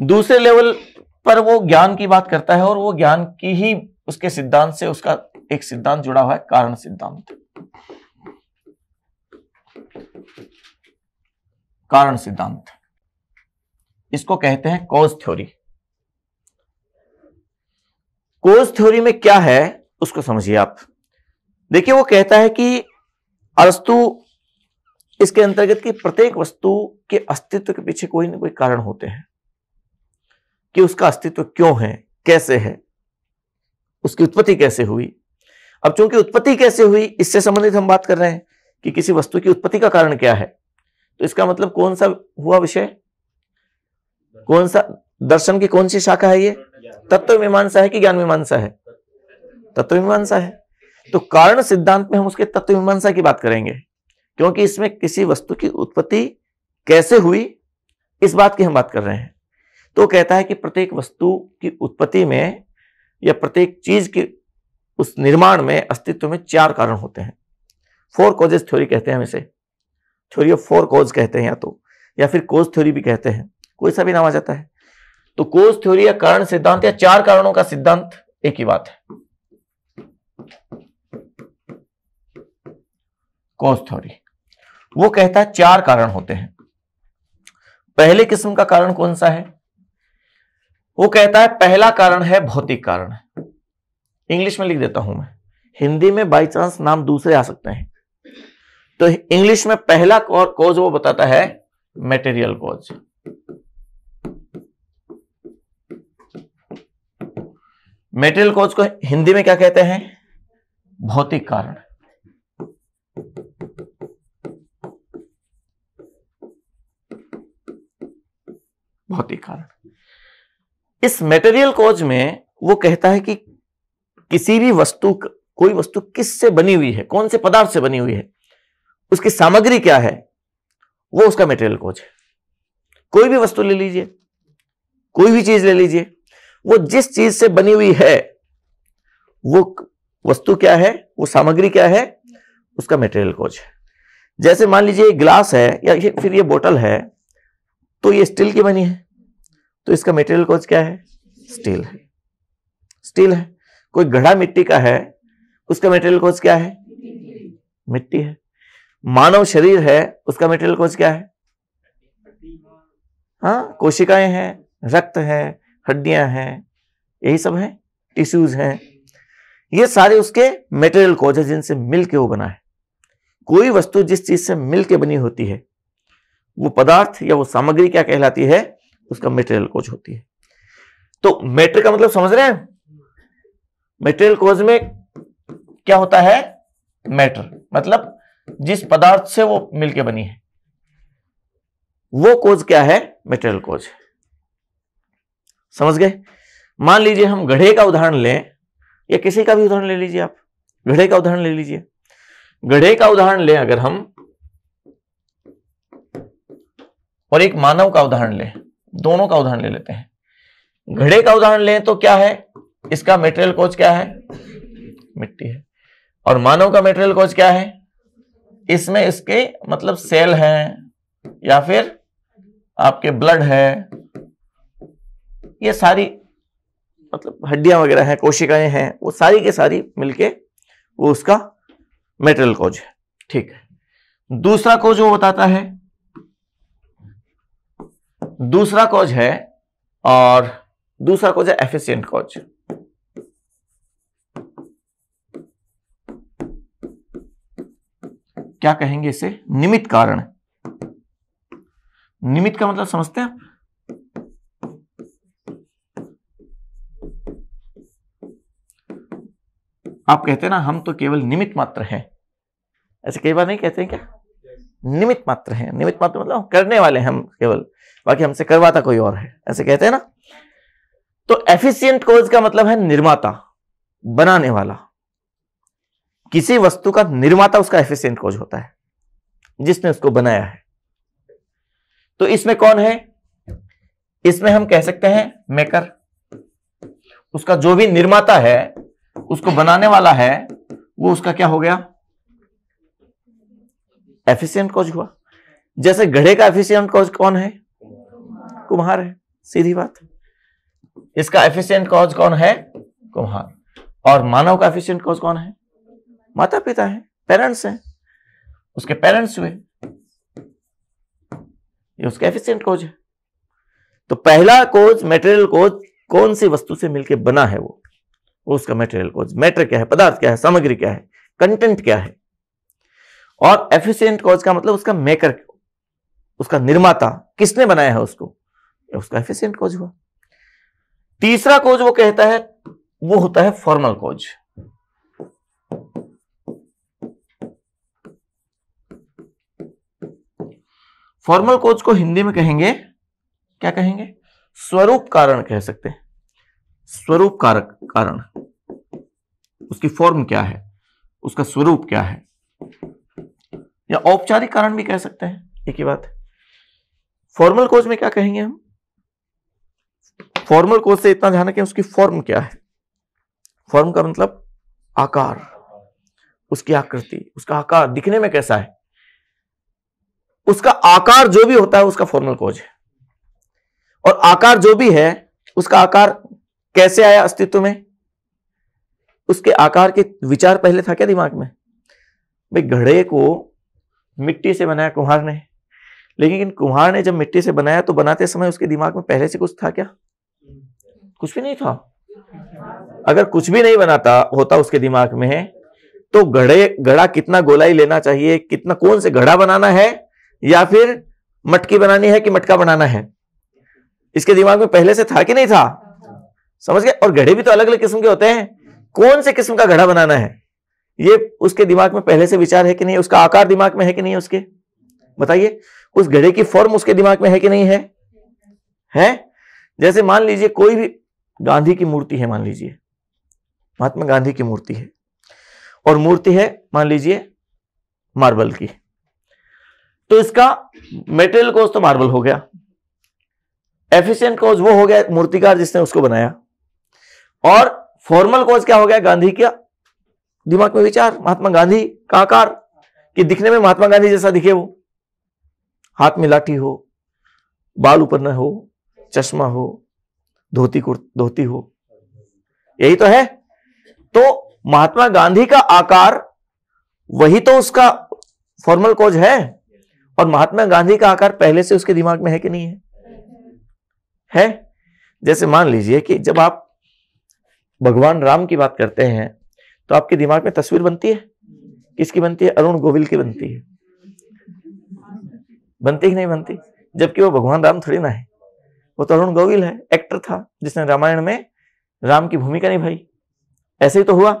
दूसरे लेवल पर वो ज्ञान की बात करता है और वो ज्ञान की ही उसके सिद्धांत से उसका एक सिद्धांत जुड़ा हुआ है कारण सिद्धांत कारण सिद्धांत इसको कहते हैं कॉज थ्योरी कोज थ्योरी में क्या है उसको समझिए आप देखिए वो कहता है कि अरस्तु इसके अंतर्गत की प्रत्येक वस्तु के अस्तित्व के पीछे कोई ना कोई कारण होते हैं कि उसका अस्तित्व क्यों है कैसे है उसकी उत्पत्ति कैसे हुई अब चूंकि उत्पत्ति कैसे हुई इससे संबंधित हम बात कर रहे हैं कि किसी वस्तु की उत्पत्ति का कारण क्या है तो इसका मतलब कौन सा हुआ विषय कौन सा दर्शन की कौन सी शाखा है ये तत्व मीमांसा है कि ज्ञान मीमांसा है तत्व मीमांसा है तो कारण सिद्धांत में हम उसके तत्व मीमांसा की बात करेंगे क्योंकि इसमें किसी वस्तु की उत्पत्ति कैसे हुई इस बात की हम बात कर रहे हैं तो कहता है कि प्रत्येक वस्तु की उत्पत्ति में या प्रत्येक चीज के उस निर्माण में अस्तित्व में चार कारण होते हैं फोर कोजेस थ्योरी कहते हैं हम इसे थ्योरी ऑफ फोर कॉज कहते हैं या तो या फिर कोज थ्योरी भी कहते हैं कोई सा भी नाम आ जाता है तो कोज थ्योरी या कारण सिद्धांत या चार कारणों का सिद्धांत एक ही बात है कोज थ्योरी वो कहता है चार कारण होते हैं पहले किस्म का कारण कौन सा है वो कहता है पहला कारण है भौतिक कारण इंग्लिश में लिख देता हूं मैं हिंदी में बाई चांस नाम दूसरे आ सकते हैं तो इंग्लिश में पहला कॉज वो बताता है मेटेरियल कॉज मेटेरियल कॉज को हिंदी में क्या कहते हैं भौतिक कारण भौतिक कारण इस मेटेरियल कॉज में वो कहता है कि किसी भी वस्तु कोई वस्तु किससे बनी हुई है कौन से पदार्थ से बनी हुई है उसकी सामग्री क्या है वो उसका मेटेरियल कॉज है कोई भी वस्तु ले लीजिए कोई भी चीज ले लीजिए वो जिस चीज से बनी हुई है वो वस्तु क्या है वो सामग्री क्या है उसका मेटेरियल कोच है जैसे मान लीजिए ग्लास है या फिर ये बोतल है तो ये स्टील की बनी है तो इसका मेटेरियल कॉज क्या है स्टील है स्टील है कोई गढ़ा मिट्टी का है उसका मेटेरियल कॉज क्या है मिट्टी है मानव शरीर है उसका मेटेरियल कॉज क्या है हाँ कोशिकाएं हैं रक्त है हड्डियां हैं यही सब है टिश्यूज हैं ये सारे उसके मेटेरियल कॉज है जिनसे मिलके वो बना है कोई वस्तु जिस चीज से मिलके बनी होती है वो पदार्थ या वो सामग्री क्या कहलाती है उसका मेटेरियल कोज होती है तो मेटर का मतलब समझ रहे हैं मेटेरियल कोज में क्या होता है मैटर मतलब जिस पदार्थ से वो मिलके बनी है वो कोज क्या है मेटेरियल कोज समझ गए मान लीजिए हम गढ़े का उदाहरण लें या किसी का भी उदाहरण ले लीजिए आप गढ़े का उदाहरण ले लीजिए गढ़े का उदाहरण लें अगर हम और एक मानव का उदाहरण लें दोनों का उदाहरण ले लेते हैं घड़े का उदाहरण लें तो क्या है इसका मेटेरियल कोच क्या है मिट्टी है और मानव का मेटेरियल कोच क्या है इसमें इसके मतलब सेल हैं या फिर आपके ब्लड है ये सारी मतलब हड्डियां वगैरह हैं कोशिकाएं हैं वो सारी के सारी मिलके वो उसका मेटेरियल कोच है ठीक है दूसरा कोच वो बताता है दूसरा कॉज है और दूसरा कॉज है एफिशिएंट कॉज क्या कहेंगे इसे निमित कारण निमित का मतलब समझते हैं आप आप कहते हैं ना हम तो केवल निमित मात्र हैं ऐसे कई बार नहीं कहते हैं क्या निमित मात्र हैं निमित मात्र मतलब करने वाले हम केवल बाकी हमसे करवाता कोई और है ऐसे कहते हैं ना तो एफिशिएंट कोज का मतलब है निर्माता बनाने वाला किसी वस्तु का निर्माता उसका एफिशिएंट कोज होता है जिसने उसको बनाया है तो इसमें कौन है इसमें हम कह सकते हैं मेकर उसका जो भी निर्माता है उसको बनाने वाला है वो उसका क्या हो गया एफिशियंट कोच हुआ जैसे घड़े का एफिशियंट कोच कौन है कुम्हार है सीधी बात इसका एफिशियंट कोच कौन है कुम्हार और मानव का एफिशियंट कोच कौन है माता पिता है पेरेंट्स हैं उसके पेरेंट्स हुए ये उसका एफिशियंट कोच है तो पहला कोच मेटेरियल कोच कौन सी वस्तु से मिलकर बना है वो उसका मेटेरियल कोच मैटर क्या है पदार्थ क्या है सामग्री क्या है कंटेंट क्या है और एफिशिएंट कॉज का मतलब उसका मेकर उसका निर्माता किसने बनाया है उसको उसका एफिशिएंट कॉज हुआ तीसरा कॉज वो कहता है वो होता है फॉर्मल कॉज फॉर्मल कोज को हिंदी में कहेंगे क्या कहेंगे स्वरूप कारण कह सकते हैं स्वरूप कारक कारण उसकी फॉर्म क्या है उसका स्वरूप क्या है या औपचारिक कारण भी कह सकते हैं एक ही बात फॉर्मल कोज में क्या कहेंगे हम फॉर्मल कोज से इतना ध्यान रखें उसकी फॉर्म क्या है फॉर्म का मतलब आकार उसकी आकृति उसका आकार दिखने में कैसा है उसका आकार जो भी होता है उसका फॉर्मल कोज है और आकार जो भी है उसका आकार कैसे आया अस्तित्व में उसके आकार के विचार पहले था क्या दिमाग में भाई घड़े को मिट्टी से बनाया कुम्हार ने लेकिन कुम्हार ने जब मिट्टी से बनाया तो बनाते समय उसके दिमाग में पहले से कुछ था क्या कुछ भी नहीं था अगर कुछ भी नहीं बनाता होता उसके दिमाग में तो घड़े घड़ा कितना गोलाई लेना चाहिए कितना कौन से घड़ा बनाना है या फिर मटकी बनानी है कि मटका बनाना है इसके दिमाग में पहले से था कि नहीं था समझ गए और घड़े भी तो अलग अलग किस्म के होते हैं कौन से किस्म का घड़ा बनाना है ये उसके दिमाग में पहले से विचार है कि नहीं उसका आकार दिमाग में है कि नहीं उसके बताइए उस घड़े की फॉर्म उसके दिमाग में है कि नहीं है है जैसे मान लीजिए कोई भी गांधी की मूर्ति है मान लीजिए महात्मा गांधी की मूर्ति है और मूर्ति है मान लीजिए मार्बल की तो इसका मेटेरियल कोज तो मार्बल हो गया एफिशिएंट कोज वो हो गया मूर्तिकार जिसने उसको बनाया और फॉर्मल कोज क्या हो गया गांधी का दिमाग में विचार महात्मा गांधी का आकार कि दिखने में महात्मा गांधी जैसा दिखे वो हाथ में लाठी हो बाल ऊपर न हो चश्मा हो धोती कुर्त धोती हो यही तो है तो महात्मा गांधी का आकार वही तो उसका फॉर्मल कोज है और महात्मा गांधी का आकार पहले से उसके दिमाग में है कि नहीं है है जैसे मान लीजिए कि जब आप भगवान राम की बात करते हैं तो आपके दिमाग में तस्वीर बनती है किसकी बनती है अरुण गोविल की बनती है बनती कि नहीं बनती जबकि वो भगवान राम थोड़ी ना है वो तो अरुण गोविल है एक्टर था जिसने रामायण में राम की भूमिका निभाई ऐसे ही तो हुआ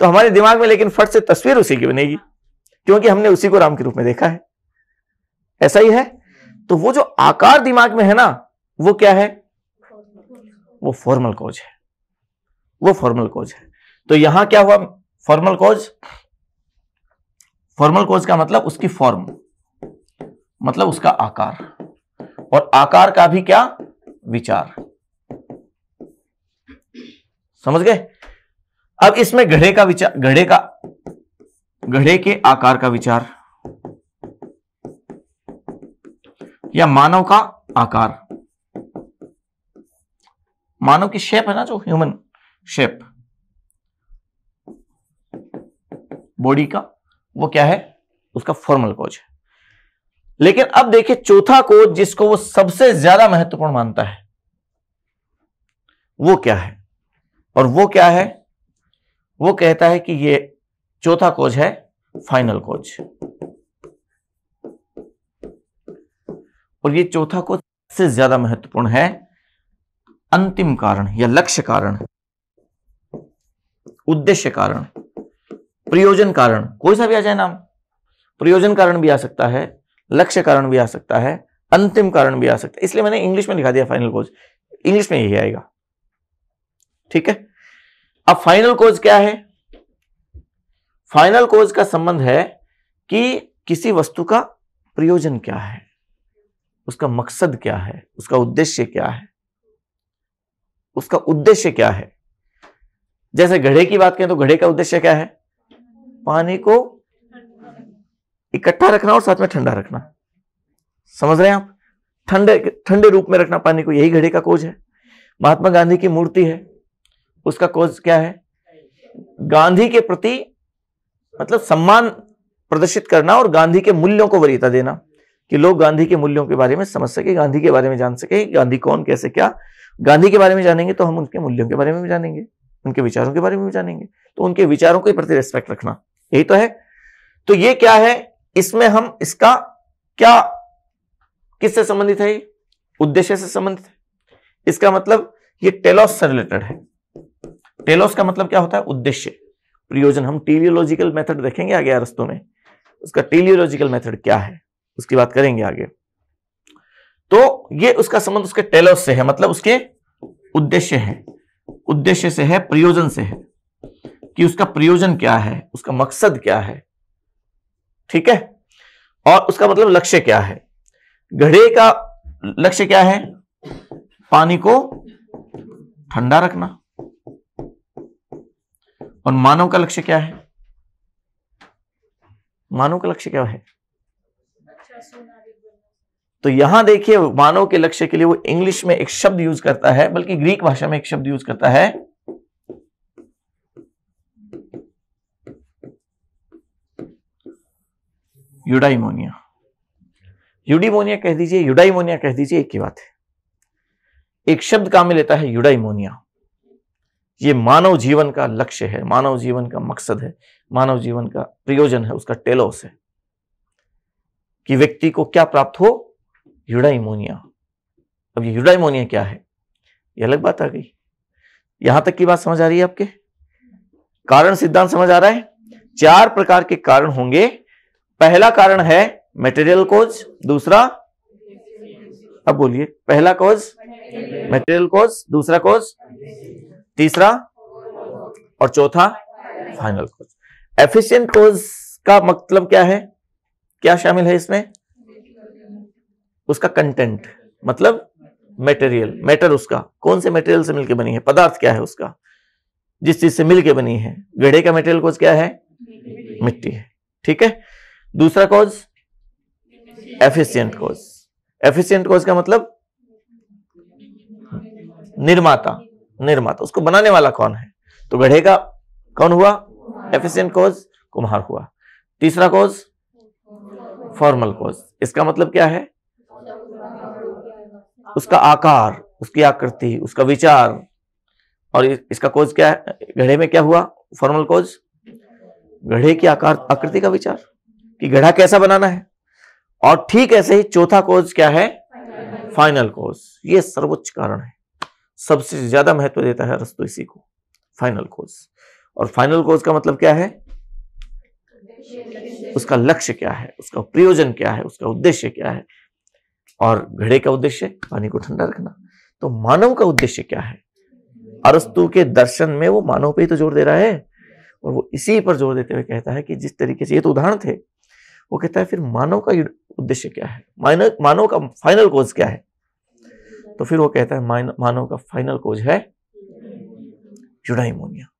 तो हमारे दिमाग में लेकिन फट से तस्वीर उसी की बनेगी क्योंकि हमने उसी को राम के रूप में देखा है ऐसा ही है तो वो जो आकार दिमाग में है ना वो क्या है वो फॉर्मल कोज है वो फॉर्मल कोज है तो यहां क्या हुआ फॉर्मल कोज फॉर्मल कोज का मतलब उसकी फॉर्म मतलब उसका आकार और आकार का भी क्या विचार समझ गए अब इसमें घड़े का विचार घड़े का घड़े के आकार का विचार या मानव का आकार मानव की शेप है ना जो ह्यूमन शेप बॉडी का वो क्या है उसका फॉर्मल कोज है लेकिन अब देखिए चौथा कोज जिसको वो सबसे ज्यादा महत्वपूर्ण मानता है वो क्या है और वो क्या है वो कहता है कि ये चौथा कोज है फाइनल कोज और ये चौथा कोज सबसे ज्यादा महत्वपूर्ण है अंतिम कारण या लक्ष्य कारण उद्देश्य कारण प्रयोजन कारण कोई सा भी आ जाए नाम प्रयोजन कारण भी आ सकता है लक्ष्य कारण भी आ सकता है अंतिम कारण भी आ सकता है इसलिए मैंने इंग्लिश में लिखा दिया फाइनल कोज इंग्लिश में यही आएगा ठीक है अब फाइनल कोज क्या है फाइनल कोज का संबंध है कि किसी वस्तु का प्रयोजन क्या है उसका मकसद क्या है उसका उद्देश्य क्या है उसका उद्देश्य क्या है जैसे घड़े की बात करें तो घड़े का उद्देश्य क्या है पानी को इकट्ठा रखना और साथ में ठंडा रखना समझ रहे हैं आप ठंडे ठंडे रूप में रखना पानी को यही घड़े का कोज है महात्मा गांधी की मूर्ति है उसका कोज क्या है गांधी के प्रति मतलब सम्मान प्रदर्शित करना और गांधी के मूल्यों को वरीयता देना कि लोग गांधी के मूल्यों के बारे में समझ सके गांधी के बारे में जान सके गांधी कौन कैसे क्या गांधी के बारे में जानेंगे तो हम उनके मूल्यों के बारे में भी जानेंगे उनके विचारों के बारे में भी जानेंगे तो उनके विचारों के प्रति रेस्पेक्ट रखना यही तो है तो ये क्या है इसमें हम इसका क्या किससे संबंधित है ये उद्देश्य से संबंधित है इसका मतलब ये टेलोस से रिलेटेड है टेलोस का मतलब क्या होता है उद्देश्य प्रयोजन हम टीलियोलॉजिकल मेथड देखेंगे आगे अरस्तों में उसका टीलियोलॉजिकल मेथड क्या है उसकी बात करेंगे आगे तो ये उसका संबंध उसके टेलोस से है मतलब उसके उद्देश्य है उद्देश्य से है प्रयोजन से है कि उसका प्रयोजन क्या है उसका मकसद क्या है ठीक है और उसका मतलब लक्ष्य क्या है घड़े का लक्ष्य क्या है पानी को ठंडा रखना और मानव का लक्ष्य क्या है मानव का लक्ष्य क्या है तो यहां देखिए मानव के लक्ष्य के लिए वो इंग्लिश में एक शब्द यूज करता है बल्कि ग्रीक भाषा में एक शब्द यूज करता है यूडाइमोनिया यूडीमोनिया कह दीजिए यूडाइमोनिया कह दीजिए एक ही बात है एक शब्द काम में लेता है यूडाइमोनिया ये मानव जीवन का लक्ष्य है मानव जीवन का मकसद है मानव जीवन का प्रयोजन है उसका टेलोस है कि व्यक्ति को क्या प्राप्त हो यूडाइमोनिया अब ये यूडाइमोनिया क्या है ये अलग बात आ गई यहां तक की बात समझ आ रही है आपके कारण सिद्धांत समझ आ रहा है चार प्रकार के कारण होंगे पहला कारण है मेटेरियल कोज दूसरा अब बोलिए पहला कोज मेटेरियल कोज दूसरा कोज तीसरा और चौथा फाइनल कोज एफिशिएंट कोज का मतलब क्या है क्या शामिल है इसमें उसका कंटेंट मतलब मेटेरियल मैटर उसका कौन से मेटेरियल से मिलकर बनी है पदार्थ क्या है उसका जिस चीज से मिलकर बनी है गढ़े का मेटेरियल कोज क्या है मिट्टी है ठीक है दूसरा cause efficient cause efficient cause का मतलब निर्माता निर्माता उसको बनाने वाला कौन है तो गढ़े का कौन हुआ एफिशियंट कॉज कुम्हार हुआ तीसरा कॉज फॉर्मल कॉज इसका मतलब क्या है उसका आकार उसकी आकृति उसका विचार और इसका कोज क्या है घड़े में क्या हुआ फॉर्मल कोज घड़े की आकार आकृति का विचार कि गढ़ा कैसा बनाना है और ठीक ऐसे ही चौथा कोज क्या है फाइनल कोज ये सर्वोच्च कारण है सबसे ज्यादा महत्व देता है रस्तु इसी को फाइनल कोज और फाइनल कोज का मतलब क्या है उसका लक्ष्य क्या है उसका प्रयोजन क्या है उसका उद्देश्य क्या है और घड़े का उद्देश्य पानी को ठंडा रखना तो मानव का उद्देश्य क्या है अरस्तु के दर्शन में वो मानव पे ही तो जोर दे रहा है और वो इसी पर जोर देते हुए कहता है कि जिस तरीके से ये तो उदाहरण थे वो कहता है फिर मानव का उद्देश्य क्या है मानव मानव का फाइनल कोज क्या है तो फिर वो कहता है मानव का फाइनल कोज है यूडाइमोनिया